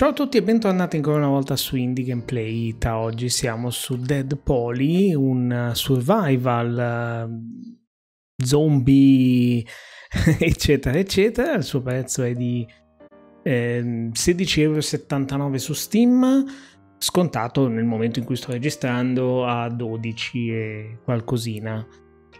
Ciao a tutti e bentornati ancora una volta su Indie Gameplay Ita. Oggi siamo su Dead Poly, un eh, survival eh, zombie eccetera eccetera. Il suo prezzo è di eh, 16,79€ su Steam, scontato nel momento in cui sto registrando a 12 e qualcosina.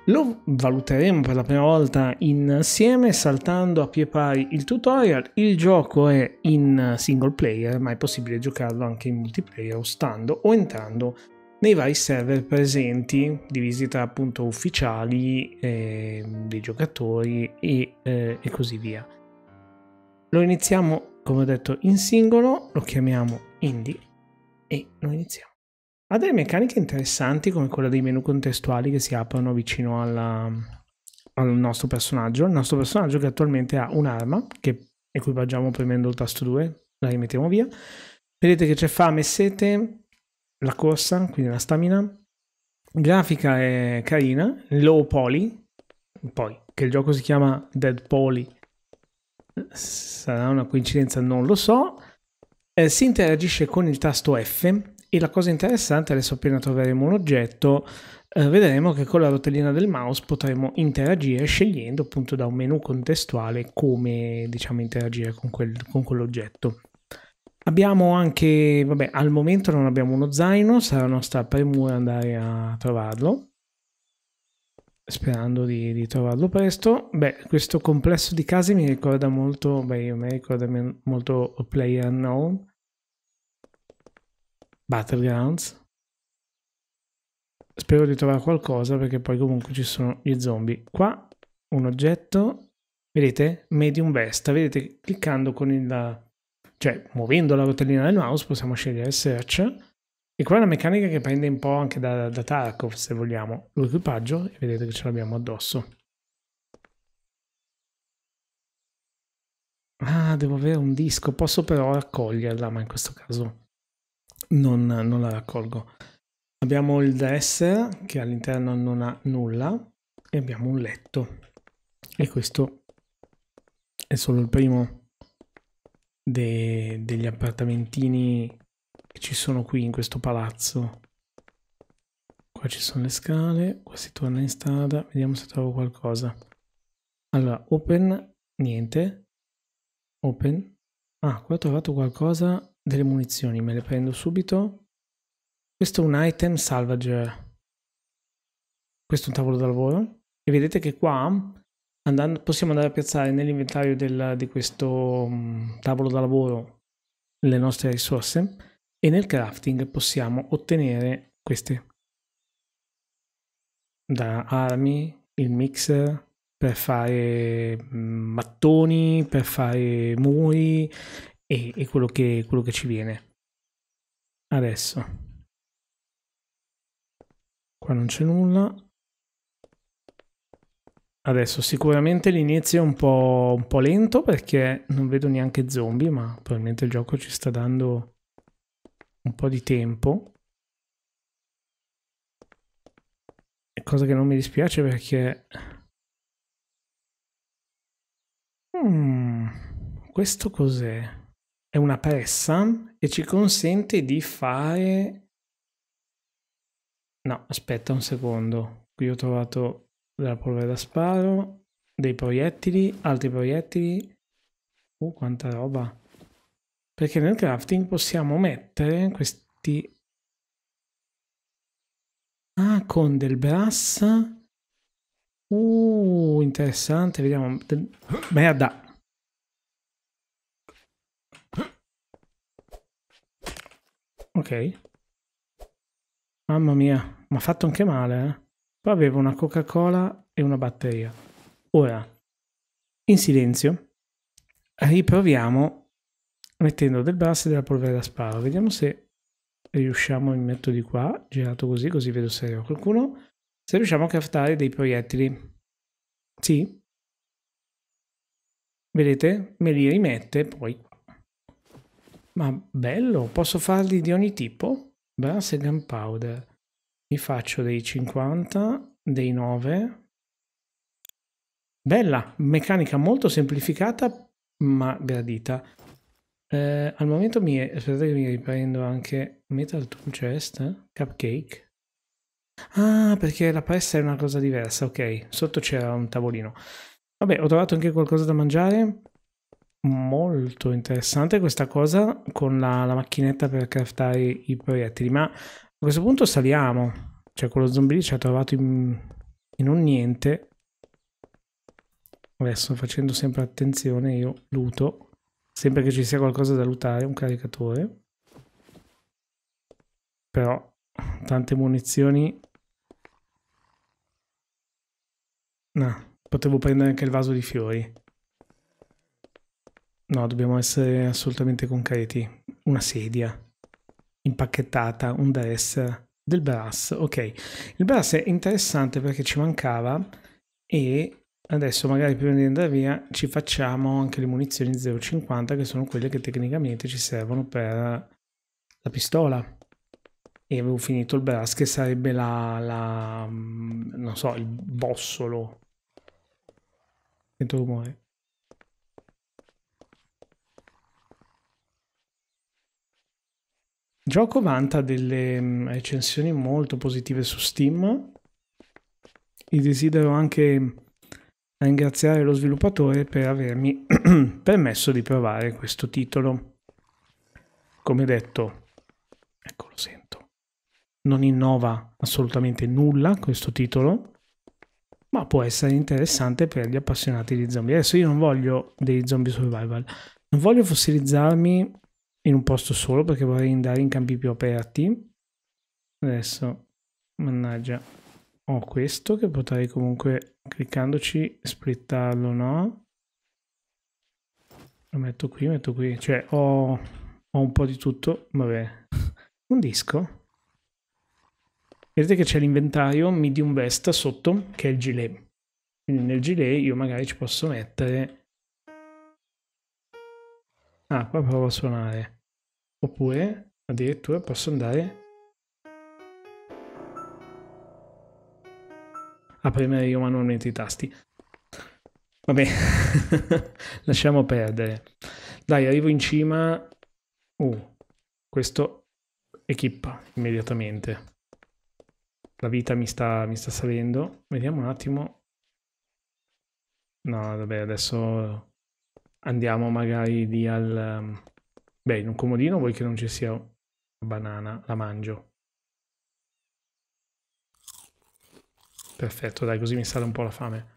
Lo valuteremo per la prima volta insieme saltando a pie pari il tutorial. Il gioco è in single player, ma è possibile giocarlo anche in multiplayer o stando o entrando nei vari server presenti, divisi tra appunto ufficiali, eh, dei giocatori e, eh, e così via. Lo iniziamo, come ho detto, in singolo, lo chiamiamo Indie e lo iniziamo ha delle meccaniche interessanti come quella dei menu contestuali che si aprono vicino alla, um, al nostro personaggio. Il nostro personaggio che attualmente ha un'arma che equipaggiamo premendo il tasto 2, la rimettiamo via. Vedete che c'è fame e sete, la corsa, quindi la stamina. Grafica è carina, low poly, poi che il gioco si chiama Dead Poly sarà una coincidenza, non lo so. Eh, si interagisce con il tasto F e la cosa interessante, adesso appena troveremo un oggetto, eh, vedremo che con la rotellina del mouse potremo interagire scegliendo appunto da un menu contestuale come diciamo interagire con, quel, con quell'oggetto. Abbiamo anche, vabbè, al momento non abbiamo uno zaino, sarà nostra premura andare a trovarlo sperando di, di, trovarlo presto. Beh, questo complesso di case mi ricorda molto, beh, io mi ricorda molto Player Unknown, Battlegrounds. Spero di trovare qualcosa perché poi comunque ci sono gli zombie. Qua un oggetto, vedete? Medium Vesta, vedete? Cliccando con il... cioè muovendo la rotellina del mouse possiamo scegliere Search. E qua è una meccanica che prende un po' anche da, da Tarkov, se vogliamo, l'equipaggio vedete che ce l'abbiamo addosso. Ah, devo avere un disco, posso però raccoglierla, ma in questo caso non, non la raccolgo. Abbiamo il dresser che all'interno non ha nulla e abbiamo un letto. E questo è solo il primo de degli appartamentini che ci sono qui in questo palazzo. Qua ci sono le scale, qua si torna in strada, vediamo se trovo qualcosa. Allora, open, niente. Open. Ah, qua ho trovato qualcosa delle munizioni, me le prendo subito. Questo è un item salvager. Questo è un tavolo da lavoro. E vedete che qua andando, possiamo andare a piazzare nell'inventario del, di questo um, tavolo da lavoro le nostre risorse e nel crafting possiamo ottenere queste da armi, il mixer per fare mm, mattoni, per fare muri e, e quello, che, quello che ci viene. Adesso. Qua non c'è nulla. Adesso sicuramente l'inizio è un po', un po', lento perché non vedo neanche zombie, ma probabilmente il gioco ci sta dando un po' di tempo. E cosa che non mi dispiace perché... Hmm, questo cos'è? è una pressa e ci consente di fare... No, aspetta un secondo. Qui ho trovato della polvere da sparo, dei proiettili, altri proiettili. Uh, quanta roba. Perché nel crafting possiamo mettere questi... Ah, con del brass. Uh, interessante. Vediamo. Merda. Ok. Mamma mia, mi ha fatto anche male, eh? Poi avevo una Coca-Cola e una batteria. Ora, in silenzio, riproviamo mettendo del brasso e della polvere da sparo. Vediamo se riusciamo, mi metto di qua, girato così, così vedo se ho qualcuno, se riusciamo a craftare dei proiettili. Sì? Vedete? Me li rimette poi ma bello, posso farli di ogni tipo? Brass e gunpowder. Mi faccio dei 50, dei 9. Bella, meccanica molto semplificata ma gradita. Eh, al momento mi... aspettate che mi riprendo anche Metal Tool Chest, eh? Cupcake. Ah, perché la pressa è una cosa diversa, ok. Sotto c'era un tavolino. Vabbè, ho trovato anche qualcosa da mangiare molto interessante questa cosa con la, la macchinetta per craftare i proiettili, ma a questo punto saliamo. Cioè, quello zombie ci ha trovato in, in un niente. Adesso facendo sempre attenzione, io luto. Sempre che ci sia qualcosa da lutare, un caricatore. Però tante munizioni. No, potevo prendere anche il vaso di fiori. No, dobbiamo essere assolutamente concreti. Una sedia impacchettata, un dress, del brass. Ok, il brass è interessante perché ci mancava e adesso magari prima di andare via ci facciamo anche le munizioni 0,50 che sono quelle che tecnicamente ci servono per la pistola. E avevo finito il brass che sarebbe la, la mm, non so, il bossolo. Sento rumore. Il gioco vanta delle mm, recensioni molto positive su Steam e desidero anche ringraziare lo sviluppatore per avermi permesso di provare questo titolo. Come detto, ecco lo sento, non innova assolutamente nulla questo titolo, ma può essere interessante per gli appassionati di zombie. Adesso io non voglio dei zombie survival, non voglio fossilizzarmi in un posto solo perché vorrei andare in campi più aperti. Adesso, mannaggia, ho questo che potrei comunque, cliccandoci, splittarlo, no? Lo metto qui, metto qui. Cioè, ho, ho un po' di tutto. Vabbè. un disco. Vedete che c'è l'inventario medium vest sotto, che è il gilet. Quindi nel gilet io magari ci posso mettere Ah, qua provo a suonare. Oppure, addirittura, posso andare... a premere io manualmente i tasti. Vabbè, lasciamo perdere. Dai, arrivo in cima. Uh, questo equipa immediatamente. La vita mi sta, mi sta salendo. Vediamo un attimo. No, vabbè, adesso andiamo magari lì al... Ehm, beh, in un comodino vuoi che non ci sia una banana, la mangio. Perfetto, dai, così mi sale un po' la fame.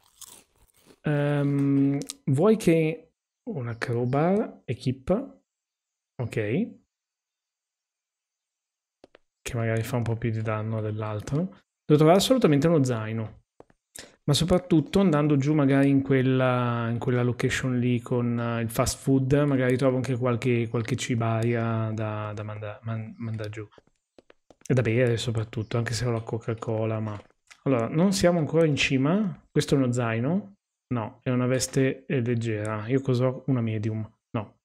Um, vuoi che una crowbar, equip, ok, che magari fa un po' più di danno dell'altro. Devo trovare assolutamente uno zaino ma soprattutto andando giù magari in quella, in quella location lì con eh, il fast food, magari trovo anche qualche, qualche cibaria da, da mandare manda giù. E da bere soprattutto, anche se ho la Coca-Cola, ma... Allora, non siamo ancora in cima, questo è uno zaino, no, è una veste eh, leggera, io cos'ho? Una medium, no,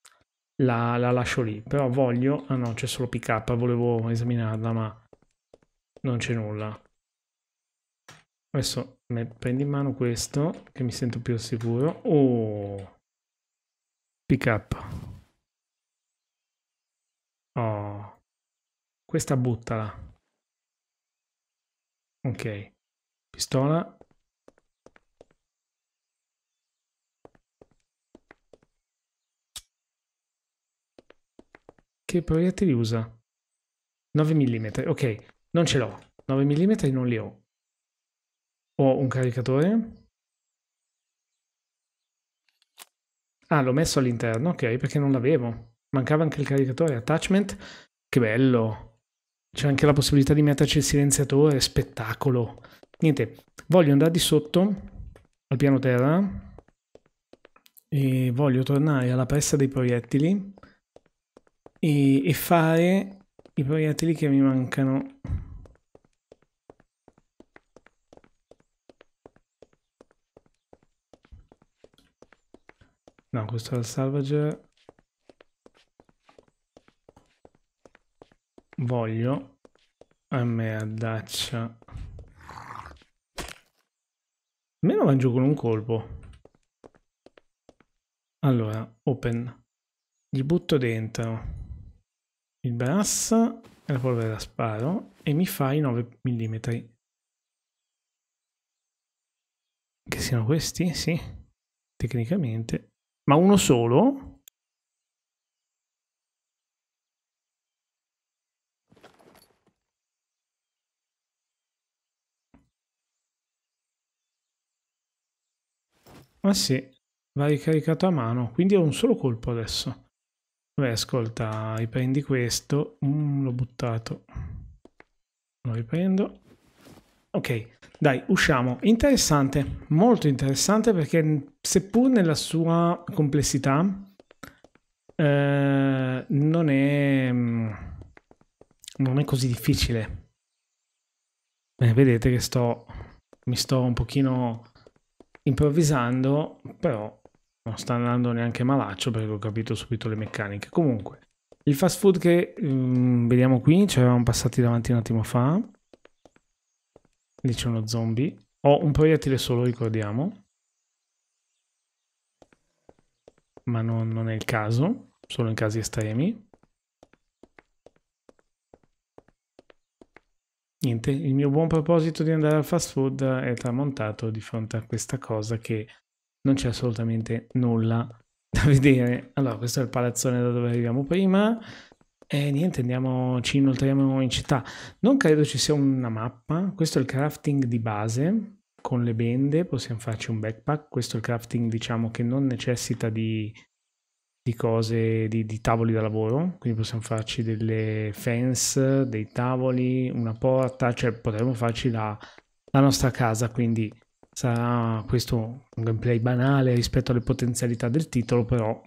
la, la lascio lì, però voglio... Ah no, c'è solo pick up, volevo esaminarla, ma non c'è nulla. Adesso Prendi in mano questo, che mi sento più sicuro. Oh! Pick up. Oh. Questa buttala. Ok. Pistola. Che proiettili usa? 9 mm, ok, non ce l'ho. 9 mm non li ho. Ho un caricatore. Ah, l'ho messo all'interno, ok, perché non l'avevo. Mancava anche il caricatore. Attachment. Che bello. C'è anche la possibilità di metterci il silenziatore. Spettacolo. Niente, voglio andare di sotto al piano terra e voglio tornare alla pressa dei proiettili e, e fare i proiettili che mi mancano questo era il salvage. Voglio a me addaccia. Almeno va giù con un colpo. Allora, open. Gli butto dentro il brass e la polvere da sparo e mi fai 9 mm. Che siano questi? Sì, tecnicamente ma uno solo. Ah sì, va ricaricato a mano, quindi è un solo colpo adesso. Vabbè, ascolta, riprendi questo, mm, l'ho buttato, lo riprendo. Ok, dai, usciamo. Interessante, molto interessante perché seppur nella sua complessità eh, non, è, mm, non è così difficile. Beh, vedete che sto, mi sto un pochino improvvisando, però non sta andando neanche malaccio perché ho capito subito le meccaniche. Comunque, il fast food che mm, vediamo qui, ci eravamo passati davanti un attimo fa Lì c'è uno zombie. Ho un proiettile solo, ricordiamo. Ma non, non è il caso, solo in casi estremi. Niente, il mio buon proposito di andare al fast food è tramontato di fronte a questa cosa che non c'è assolutamente nulla da vedere. Allora, questo è il palazzone da dove arriviamo prima. E niente, andiamo, ci inoltriamo in città. Non credo ci sia una mappa, questo è il crafting di base, con le bende possiamo farci un backpack, questo è il crafting diciamo che non necessita di, di cose, di, di, tavoli da lavoro, quindi possiamo farci delle fence, dei tavoli, una porta, cioè potremmo farci la, la nostra casa, quindi sarà questo un gameplay banale rispetto alle potenzialità del titolo, però...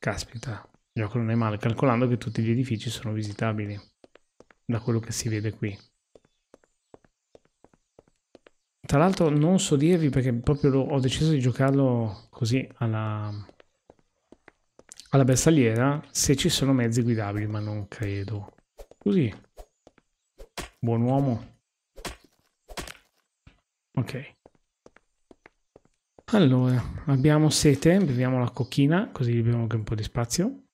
Caspita, Calcolo non è male, calcolando che tutti gli edifici sono visitabili, da quello che si vede qui. Tra l'altro non so dirvi perché proprio ho deciso di giocarlo così alla, alla bersagliera se ci sono mezzi guidabili, ma non credo. Così. Buon uomo. Ok. Allora, abbiamo sete, beviamo la cocchina, così abbiamo anche un po' di spazio.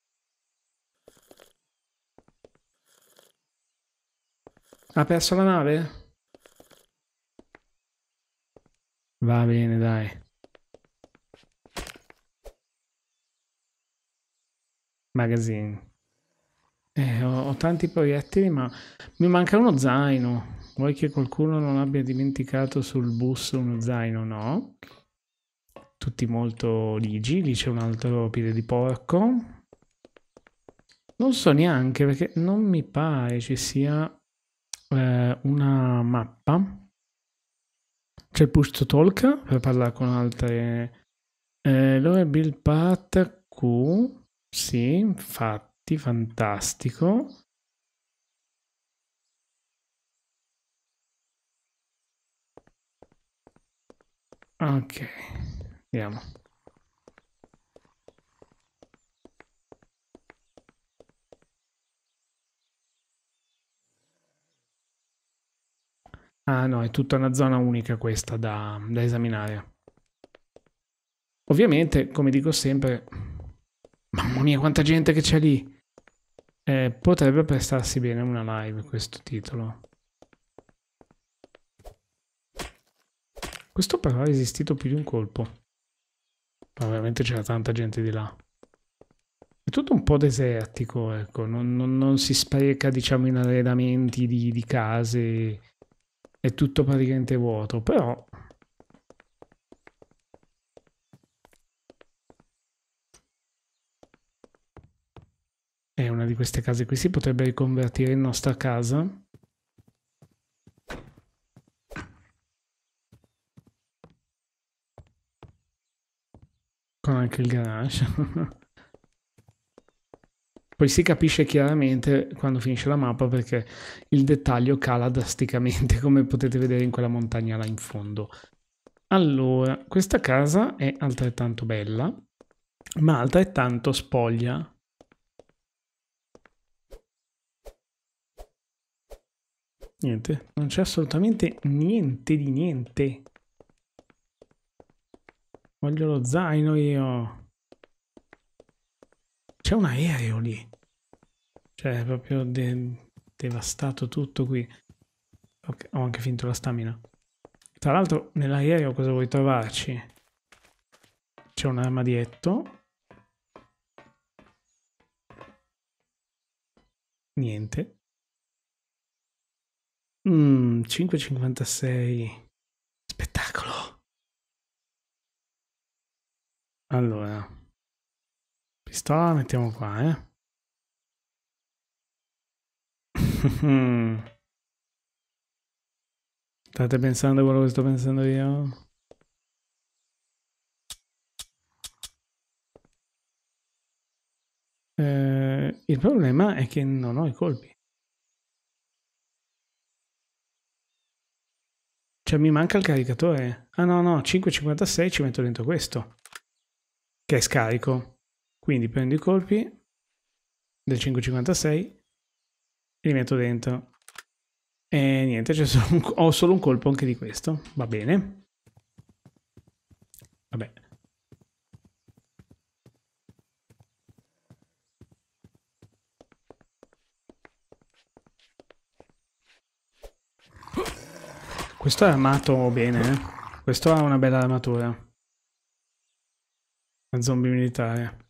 Ha perso la nave? Va bene, dai. Magazine. Eh, ho, ho tanti proiettili, ma mi manca uno zaino. Vuoi che qualcuno non abbia dimenticato sul bus uno zaino? No. Tutti molto ligi. Lì c'è un altro piede di porco. Non so neanche perché non mi pare ci sia eh, una mappa, c'è il push to talk per parlare con altre... Eh, loro build path Q, sì, infatti, fantastico. Ok, vediamo. Ah no, è tutta una zona unica questa da, da esaminare. Ovviamente, come dico sempre, mamma mia quanta gente che c'è lì. Eh, potrebbe prestarsi bene una live questo titolo. Questo però ha resistito più di un colpo. Ma veramente c'era tanta gente di là. È tutto un po' desertico, ecco, non, non, non si spreca, diciamo, in arredamenti di, di case è tutto praticamente vuoto, però è una di queste case qui si potrebbe riconvertire in nostra casa. Con anche il garage. Poi si capisce chiaramente quando finisce la mappa perché il dettaglio cala drasticamente come potete vedere in quella montagna là in fondo. Allora, questa casa è altrettanto bella, ma altrettanto spoglia. Niente, non c'è assolutamente niente di niente. Voglio lo zaino io. C'è un aereo lì. Cioè, è proprio de devastato tutto qui. Okay, ho anche finito la stamina. Tra l'altro, nell'aereo cosa vuoi trovarci? C'è un armadietto. Niente. Mm, 5,56. Spettacolo. Allora. Pistola la mettiamo qua, eh. State pensando quello che sto pensando io? Eh, il problema è che non ho i colpi. Cioè mi manca il caricatore. Ah no, no, 5,56 ci metto dentro questo. Che è scarico. Quindi prendo i colpi del 5,56 li metto dentro. E niente, solo un, ho solo un colpo anche di questo. Va bene. Vabbè. Questo è armato bene, eh? Questo ha una bella armatura. La zombie militare.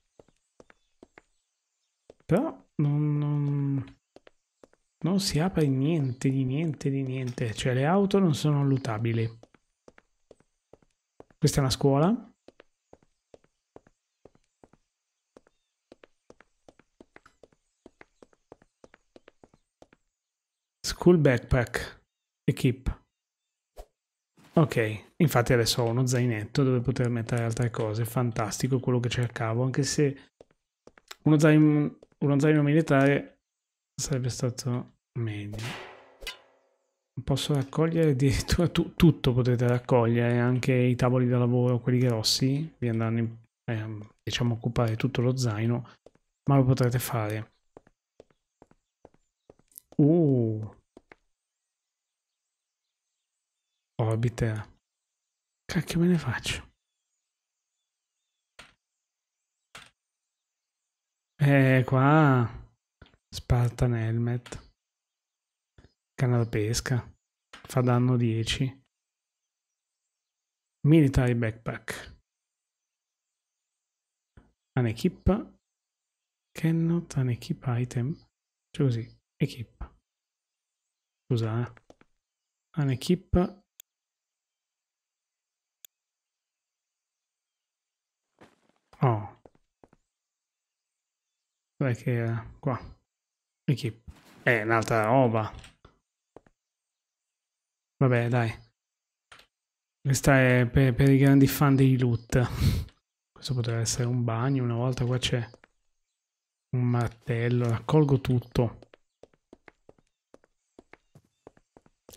Però non, non, non si apre niente di niente di niente. Cioè le auto non sono lootabili. Questa è una scuola. School Backpack Equip. Ok, infatti adesso ho uno zainetto dove poter mettere altre cose, fantastico quello che cercavo, anche se uno zaino uno zaino militare sarebbe stato meglio. Posso raccogliere addirittura tu, tutto, potete raccogliere, anche i tavoli da lavoro, quelli grossi, vi andranno in, eh, diciamo occupare tutto lo zaino, ma lo potrete fare. Uh. Orbiter. Cacchio me ne faccio? Eh, qua Spartan Helmet. Canna da pesca. Fa danno 10. Military Backpack. An Cannot an item. Cioè così. Equip. Scusa, eh. An Oh, Dov'è che era? Qua. E chi? È eh, un'altra roba. Vabbè, dai. Questa è per, per i grandi fan dei loot. Questo potrebbe essere un bagno. Una volta qua c'è un martello. Raccolgo tutto.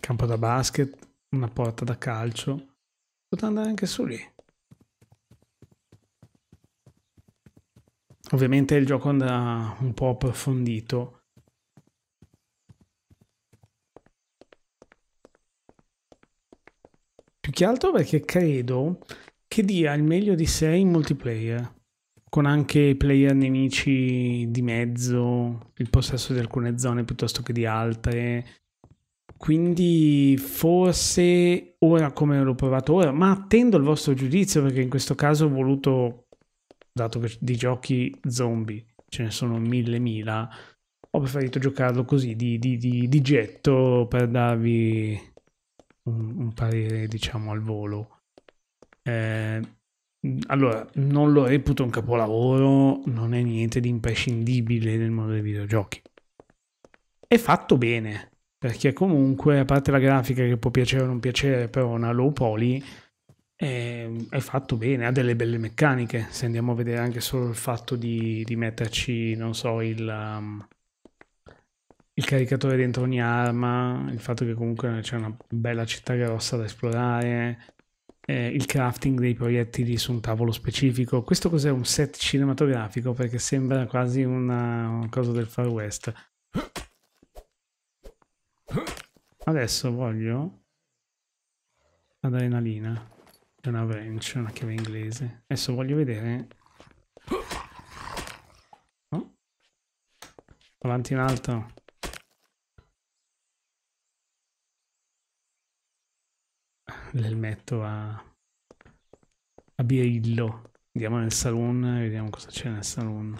Campo da basket. Una porta da calcio. Potrei andare anche su lì. Ovviamente il gioco andrà un po' approfondito. Più che altro perché credo che dia il meglio di sé in multiplayer, con anche player nemici di mezzo, il possesso di alcune zone piuttosto che di altre. Quindi forse ora come l'ho provato ora, ma attendo il vostro giudizio perché in questo caso ho voluto dato che di giochi zombie ce ne sono mille mila, ho preferito giocarlo così di, di, di, di getto per darvi un, un, parere, diciamo, al volo. Eh, allora, non lo reputo un capolavoro, non è niente di imprescindibile nel mondo dei videogiochi. È fatto bene, perché comunque, a parte la grafica che può piacere o non piacere, però una low poly Ehm, è fatto bene, ha delle belle meccaniche. Se andiamo a vedere anche solo il fatto di, di metterci, non so, il, um, il, caricatore dentro ogni arma, il fatto che comunque c'è una bella città grossa da esplorare, eh, il crafting dei proiettili su un tavolo specifico. Questo cos'è un set cinematografico? Perché sembra quasi una, una cosa del Far West. Adesso voglio adrenalina. C'è una venture una chiave inglese. Adesso voglio vedere. No? Oh. Avanti in alto. L'elmetto a... a birillo. Andiamo nel saloon e vediamo cosa c'è nel saloon.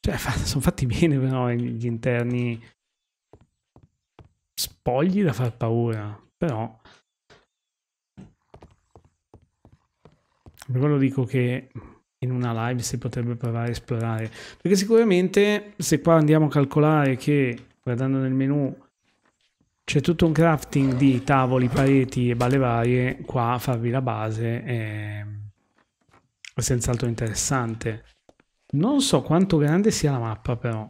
Cioè, sono fatti bene però gli interni spogli da far paura, però Per quello dico che in una live si potrebbe provare a esplorare. Perché sicuramente se qua andiamo a calcolare che guardando nel menu c'è tutto un crafting di tavoli, pareti e balle varie, qua farvi la base è, è senz'altro interessante. Non so quanto grande sia la mappa però.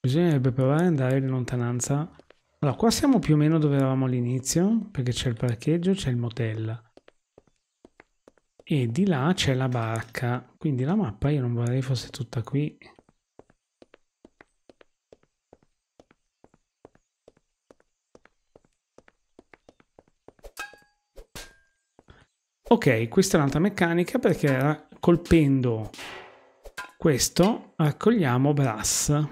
Bisognerebbe provare ad andare in lontananza. Allora, qua siamo più o meno dove eravamo all'inizio, perché c'è il parcheggio, c'è il motel e di là c'è la barca quindi la mappa io non vorrei fosse tutta qui ok questa è un'altra meccanica perché colpendo questo raccogliamo brass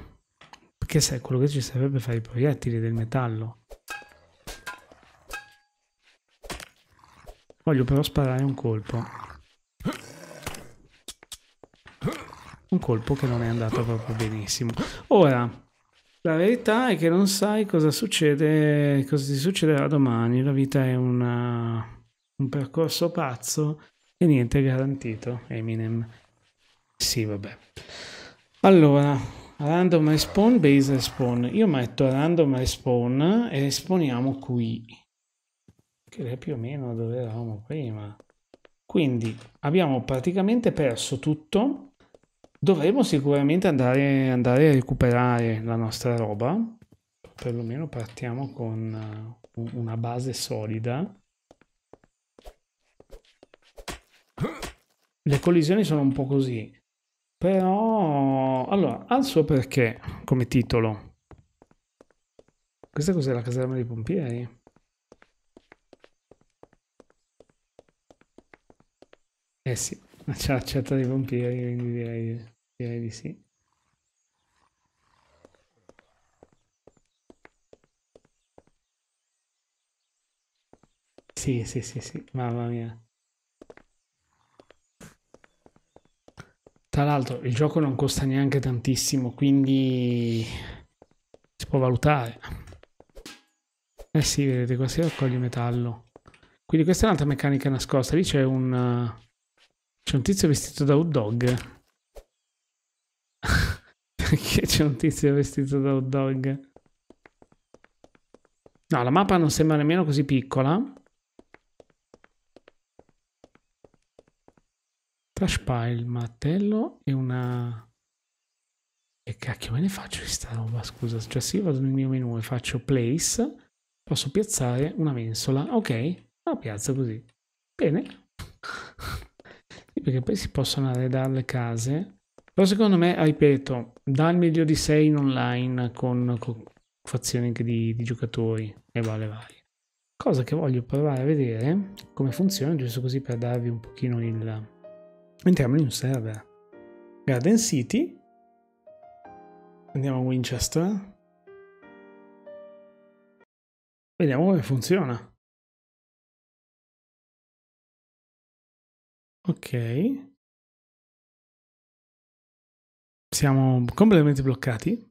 che è quello che ci serve per fare i proiettili del metallo Voglio però sparare un colpo. Un colpo che non è andato proprio benissimo. Ora, la verità è che non sai cosa succede, cosa ti succederà domani. La vita è una, un percorso pazzo e niente è garantito, Eminem. Sì, vabbè. Allora, random respawn, base respawn. Io metto random respawn e respawniamo qui che è più o meno dove eravamo prima. Quindi abbiamo praticamente perso tutto, dovremo sicuramente andare, andare a recuperare la nostra roba, perlomeno partiamo con eh, una base solida. Le collisioni sono un po' così, però... Allora, al suo perché come titolo. Questa cos'è la caserma dei pompieri? Eh sì, ma c'è accetta dei vampiri, quindi direi, direi di sì. Sì, sì, sì, sì, mamma mia. Tra l'altro il gioco non costa neanche tantissimo, quindi si può valutare. Eh sì, vedete, qua si raccoglie metallo. Quindi questa è un'altra meccanica nascosta, lì c'è un... C'è un tizio vestito da hot dog. Perché c'è un tizio vestito da hot dog? No, la mappa non sembra nemmeno così piccola. Trash pile, martello e una... Che cacchio me ne faccio di sta roba? Scusa, cioè sì, vado nel mio menu e faccio place. Posso piazzare una mensola. Ok, la piazza così. Bene. perché poi si possono arredare le case. Però secondo me, ripeto, dà il meglio di sé in online con, con fazioni anche di, di giocatori e vale vale. Cosa che voglio provare a vedere come funziona, giusto così per darvi un pochino il... Entriamo in un server. Garden City. Andiamo a Winchester. Vediamo come funziona. Ok. Siamo completamente bloccati.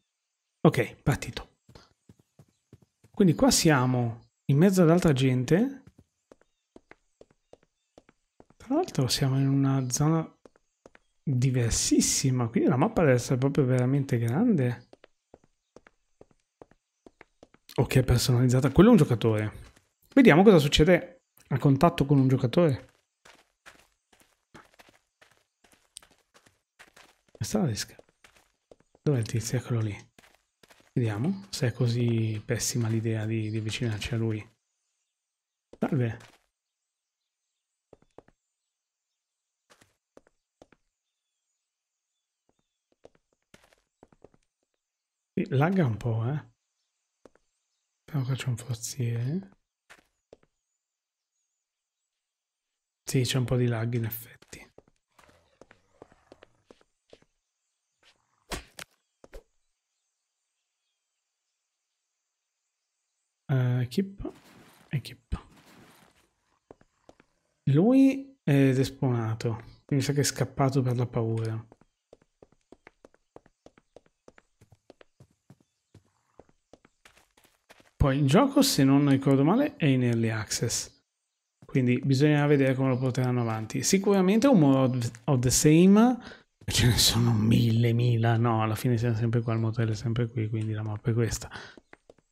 Ok, partito. Quindi qua siamo in mezzo ad altra gente. Tra l'altro siamo in una zona diversissima, quindi la mappa deve essere proprio veramente grande. Ok, personalizzata. Quello è un giocatore. Vediamo cosa succede a contatto con un giocatore. sta la desca? Dov'è il tizio? Eccolo lì. Vediamo se è così pessima l'idea di, di avvicinarci a lui. Salve. Sì, lagga un po', eh. Però qua c'è un forziere. Sì, c'è un po' di lag in effetti. Uh, eh, equip, equip. Lui è desponato, mi sa che è scappato per la paura. Poi il gioco, se non ricordo male, è in early access. Quindi bisogna vedere come lo porteranno avanti. Sicuramente un more of the same. Ce ne sono mille, mila. No, alla fine siamo sempre qua. Il motel è sempre qui, quindi la mappa è questa.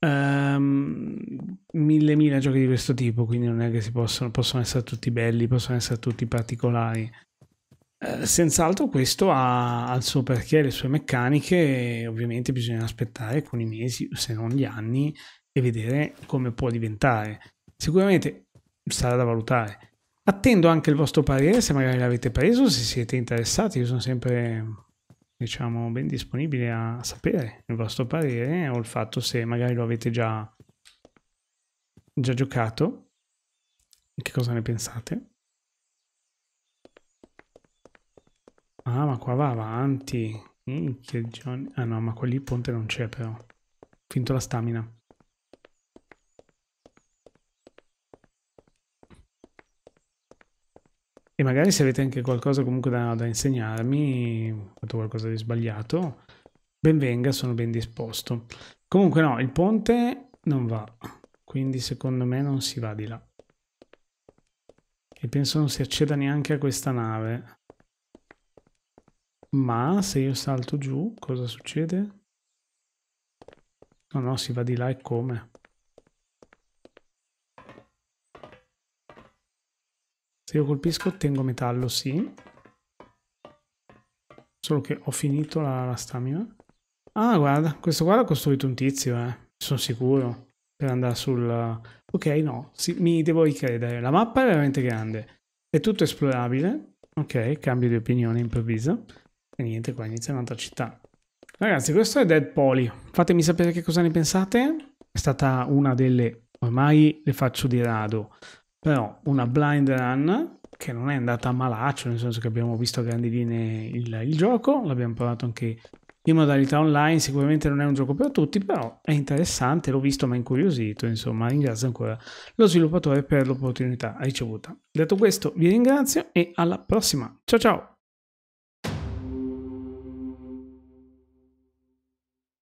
Um, mille mila giochi di questo tipo, quindi non è che si possono, possono essere tutti belli, possono essere tutti particolari. Uh, senz'altro questo ha, ha il suo perché, le sue meccaniche, ovviamente bisogna aspettare alcuni mesi, se non gli anni, e vedere come può diventare. Sicuramente sarà da valutare. Attendo anche il vostro parere, se magari l'avete preso, se siete interessati, io sono sempre diciamo, ben disponibile a sapere il vostro parere o il fatto se magari lo avete già, già giocato. Che cosa ne pensate? Ah, ma qua va avanti. Ah no, ma qua lì ponte non c'è però. Finto la stamina. E magari se avete anche qualcosa comunque da, da insegnarmi, ho fatto qualcosa di sbagliato, benvenga, sono ben disposto. Comunque no, il ponte non va, quindi secondo me non si va di là. E penso non si acceda neanche a questa nave. Ma se io salto giù, cosa succede? No, no, si va di là e come? Se io colpisco ottengo metallo, sì. Solo che ho finito la, la stamina. Ah, guarda, questo qua l'ha costruito un tizio, eh. Sono sicuro. Per andare sul... Eh, ok, no, sì, mi devo ricredere. La mappa è veramente grande. È tutto esplorabile. Ok, cambio di opinione improvviso. E niente, qua inizia un'altra città. Ragazzi, questo è Dead Poly. Fatemi sapere che cosa ne pensate. È stata una delle... Ormai le faccio di rado. Però una blind run che non è andata a malaccio, nel senso che abbiamo visto a grandi linee il, il gioco, l'abbiamo provato anche in modalità online, sicuramente non è un gioco per tutti, però è interessante, l'ho visto, ma incuriosito, insomma, ringrazio ancora lo sviluppatore per l'opportunità ricevuta. Detto questo, vi ringrazio e alla prossima. Ciao ciao!